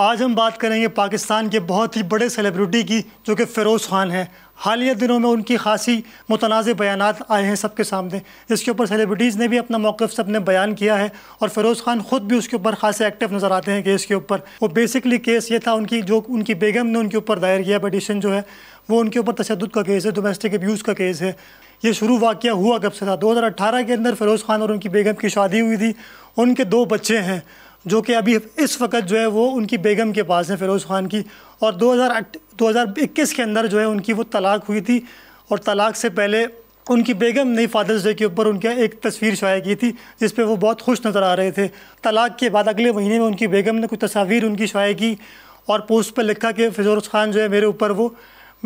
आज हम बात करेंगे पाकिस्तान के बहुत ही बड़े सेलिब्रिटी की जो कि फ़िरोज़ ख़ान हैं हालिया दिनों में उनकी खासी मुतनाज़ बयान आए हैं सबके सामने जिसके ऊपर सेलिब्रिटीज़ ने भी अपना मौक़ सबने बयान किया है और फ़िरोज़ ख़ान ख़ुद भी उसके ऊपर खासे एक्टिव नज़र आते हैं केस के ऊपर वो बेसिकली केस ये था उनकी जो उनकी बेगम ने उनके ऊपर दायर किया पटिशन जो है वो उनके ऊपर तशद का केस है डोमेस्टिक अब्यूज़ का केस है ये शुरू वाक़ हुआ कब से था दो के अंदर फ़िरोज़ ख़ान और उनकी बेगम की शादी हुई थी उनके दो बच्चे हैं जो कि अभी इस वक्त जो है वो उनकी बेगम के पास है फ़िरोज़ ख़ान की और 2008 2021 के अंदर जो है उनकी वो तलाक हुई थी और तलाक से पहले उनकी बेगम ने फादर्स डे के ऊपर उनके एक तस्वीर शाया की थी जिस पर वो बहुत खुश नज़र आ रहे थे तलाक के बाद अगले महीने में उनकी बेगम ने कुछ तस्वीर उनकी शाया की और पोस्ट पर लिखा कि फिरोज़ ख़ान जो है मेरे ऊपर वो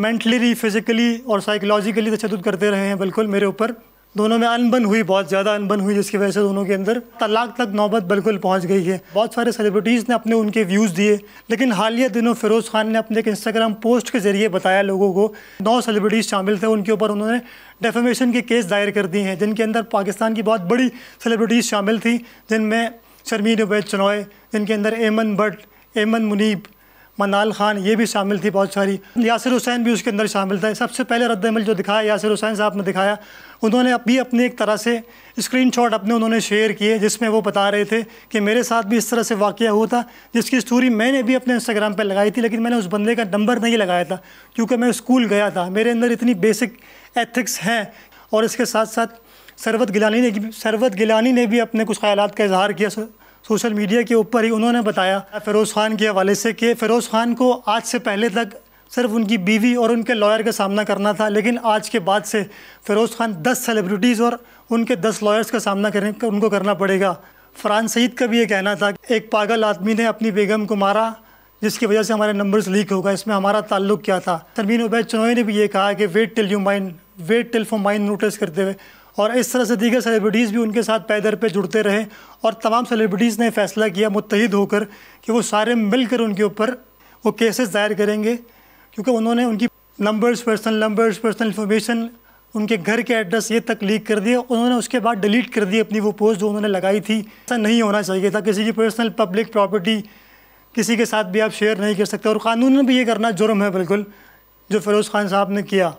मैंटली फिज़िकली और साइकोलॉजिकली तशद करते रहे हैं बिल्कुल मेरे ऊपर दोनों में अनबन हुई बहुत ज़्यादा अनबन हुई जिसकी वजह से दोनों के अंदर तलाक तक नौबत बिल्कुल पहुंच गई है बहुत सारे सेलिब्रिटीज़ ने अपने उनके व्यूज़ दिए लेकिन हालिया दिनों फ़िरोज़ खान ने अपने एक इंस्टाग्राम पोस्ट के ज़रिए बताया लोगों को नौ सेलिब्रिटीज़ शामिल थे उनके ऊपर उन्होंने डेफेमेशन के केस दायर कर दिए हैं जिनके अंदर पाकिस्तान की बहुत बड़ी सेलिब्रिटीज़ शामिल थी जिनमें शर्मीन उबैद चनॉय जिनके अंदर एमन भट्ट एमन मुनीब मनाल खान ये भी शामिल थी बहुत सारी यासर हुसैन भी उसके अंदर शामिल था सबसे पहले रद्दमल जो दिखाया यासर हुसैन साहब ने दिखाया उन्होंने अभी अपने एक तरह से स्क्रीनशॉट अपने उन्होंने शेयर किए जिसमें वो बता रहे थे कि मेरे साथ भी इस तरह से वाक़ हुआ था जिसकी स्टोरी मैंने भी अपने इंस्टाग्राम पर लगाई थी लेकिन मैंने उस बंदे का नंबर नहीं लगाया था क्योंकि मैं स्कूल गया था मेरे अंदर इतनी बेसिक एथिक्स हैं और इसके साथ साथ सरवत गिलानी ने सरवत गिलानी ने भी अपने कुछ ख्याल का इजहार किया सोशल मीडिया के ऊपर ही उन्होंने बताया फ़िरोज़ खान के हवाले से कि फ़िरोज़ खान को आज से पहले तक सिर्फ उनकी बीवी और उनके लॉयर का सामना करना था लेकिन आज के बाद से फ़िरोज़ खान दस सेलिब्रिटीज़ और उनके दस लॉयर्स का सामना करें उनको करना पड़ेगा फरान सईद का भी ये कहना था एक पागल आदमी ने अपनी बेगम को मारा जिसकी वजह से हमारे नंबर्स लीक होगा इसमें हमारा ताल्लुक क्या था तरमीन उबैद चनोई ने भी ये कहा कि wait till you mind wait till for mind notice करते हुए और इस तरह से दीगर सेलिब्रिटीज़ भी उनके साथ पैदर पे जुड़ते रहे और तमाम सेलिब्रिटीज़ ने फैसला किया मुतहद होकर कि वो सारे मिलकर उनके ऊपर वो केसेस दायर करेंगे क्योंकि उन्होंने उनकी numbers personal numbers personal information उनके घर के एड्रेस ये तक लीक कर दिए उन्होंने उसके बाद डिलीट कर दी अपनी वो पोस्ट जो उन्होंने लगाई थी ऐसा नहीं होना चाहिए था किसी की पर्सनल पब्लिक प्रॉपर्टी किसी के साथ भी आप शेयर नहीं कर सकते और क़ानून में भी ये करना जुर्म है बिल्कुल जो फ़िरोज़ खान साहब ने किया